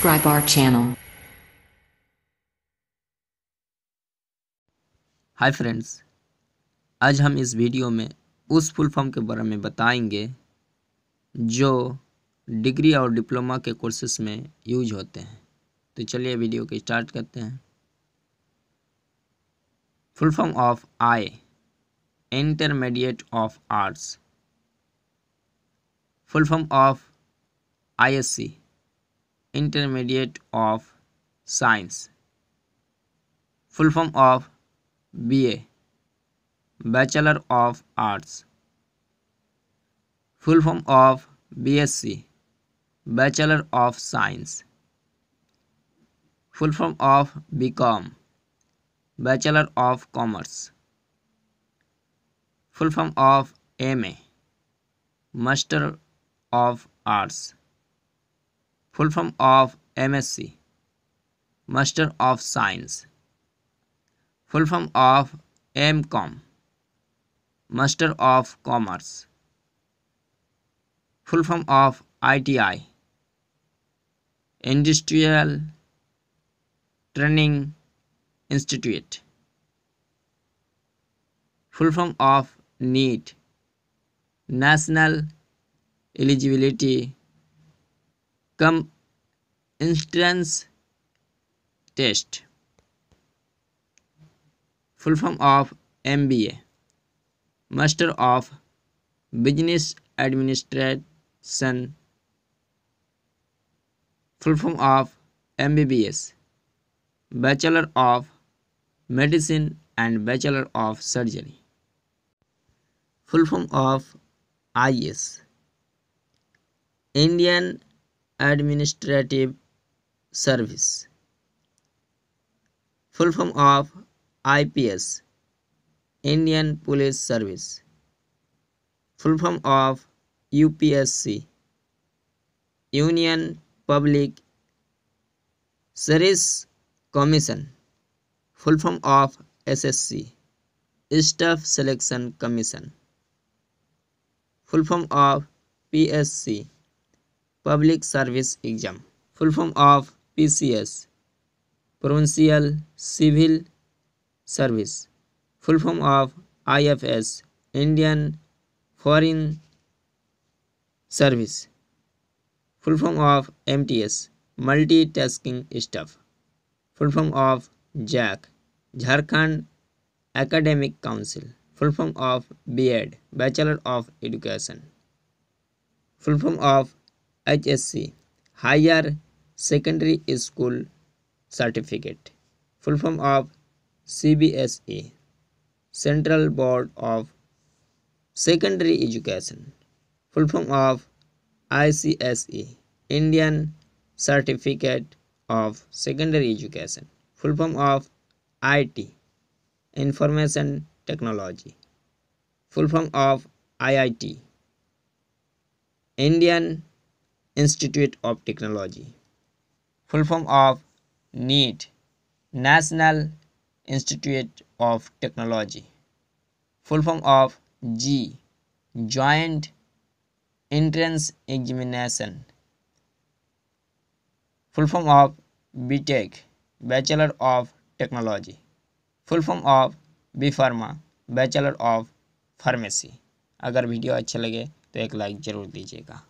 subscribe our channel. Hi friends आज हम इस वीडियो में उस फुल फॉर्म के बारे में बताएंगे जो डिग्री और डिप्लोमा के कोर्सेस में यूज होते हैं तो चलिए वीडियो को स्टार्ट करते हैं full form of I intermediate of arts full form of ISC intermediate of science full form of ba bachelor of arts full form of bsc bachelor of science full form of bcom bachelor of commerce full form of ma master of arts full form of MSc Master of Science full form of MCom Master of Commerce full form of ITI Industrial Training Institute full form of NEET National Eligibility come instance test full form of MBA Master of Business Administration full form of MBBS Bachelor of Medicine and Bachelor of Surgery full form of IS Indian administrative service full form of ips indian police service full form of upsc union public service commission full form of ssc staff selection commission full form of psc Public Service Exam. Full form of PCS Provincial Civil Service. Full form of IFS Indian Foreign Service. Full form of MTS Multitasking Staff. Full form of JAC Jharkhand Academic Council. Full form of BEd Bachelor of Education. Full form of HSC Higher Secondary School Certificate Full form of CBSE Central Board of Secondary Education Full form of ICSE Indian Certificate of Secondary Education Full form of IT Information Technology Full form of IIT Indian institute of technology full form of NEET national institute of technology full form of JEE joint entrance examination full form of B tech bachelor of technology full form of B pharma bachelor of pharmacy अगर video अच्छा लगे तो एक like ज़रूर दीजिएगा